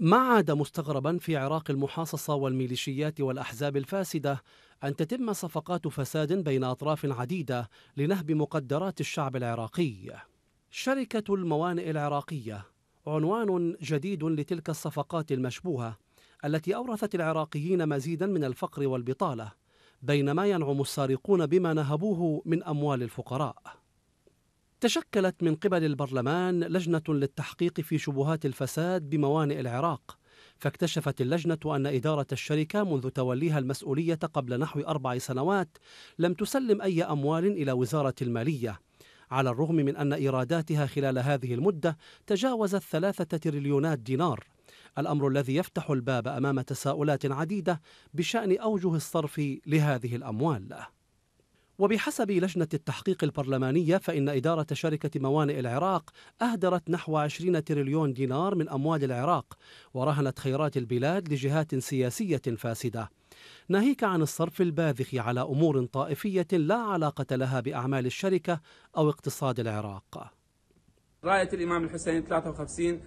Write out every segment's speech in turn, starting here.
ما عاد مستغربا في عراق المحاصصة والميليشيات والأحزاب الفاسدة أن تتم صفقات فساد بين أطراف عديدة لنهب مقدرات الشعب العراقي. شركة الموانئ العراقية عنوان جديد لتلك الصفقات المشبوهة التي أورثت العراقيين مزيدا من الفقر والبطالة بينما ينعم السارقون بما نهبوه من أموال الفقراء. تشكلت من قبل البرلمان لجنة للتحقيق في شبهات الفساد بموانئ العراق فاكتشفت اللجنة أن إدارة الشركة منذ توليها المسؤولية قبل نحو أربع سنوات لم تسلم أي أموال إلى وزارة المالية على الرغم من أن إيراداتها خلال هذه المدة تجاوزت ثلاثة تريليونات دينار الأمر الذي يفتح الباب أمام تساؤلات عديدة بشأن أوجه الصرف لهذه الأموال وبحسب لجنة التحقيق البرلمانية فإن إدارة شركة موانئ العراق أهدرت نحو 20 تريليون دينار من أموال العراق ورهنت خيرات البلاد لجهات سياسية فاسدة ناهيك عن الصرف الباذخ على أمور طائفية لا علاقة لها بأعمال الشركة أو اقتصاد العراق راية الإمام الحسين 53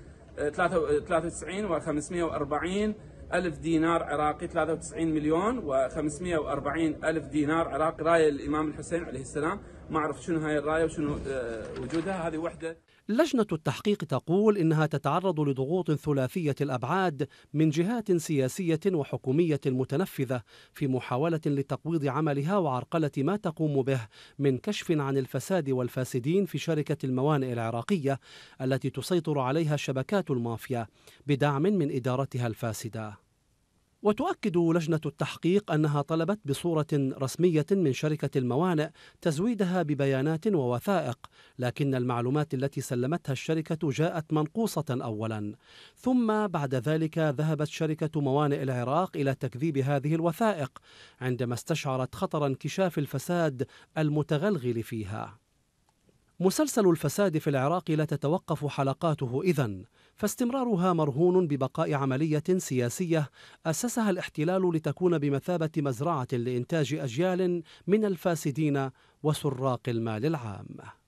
93 و540 ألف دينار عراقي 93 مليون و540 ألف دينار عراقي راية للإمام الحسين عليه السلام ما أعرف شنو هاي الراية وشنو آه، وجودها هذه وحدة لجنة التحقيق تقول إنها تتعرض لضغوط ثلاثية الأبعاد من جهات سياسية وحكومية متنفذة في محاولة لتقويض عملها وعرقلة ما تقوم به من كشف عن الفساد والفاسدين في شركة الموانئ العراقية التي تسيطر عليها شبكات المافيا بدعم من إدارتها الفاسدة وتؤكد لجنة التحقيق أنها طلبت بصورة رسمية من شركة الموانئ تزويدها ببيانات ووثائق، لكن المعلومات التي سلمتها الشركة جاءت منقوصة أولا، ثم بعد ذلك ذهبت شركة موانئ العراق إلى تكذيب هذه الوثائق عندما استشعرت خطر انكشاف الفساد المتغلغل فيها. مسلسل الفساد في العراق لا تتوقف حلقاته إذا فاستمرارها مرهون ببقاء عملية سياسية أسسها الاحتلال لتكون بمثابة مزرعة لإنتاج أجيال من الفاسدين وسراق المال العام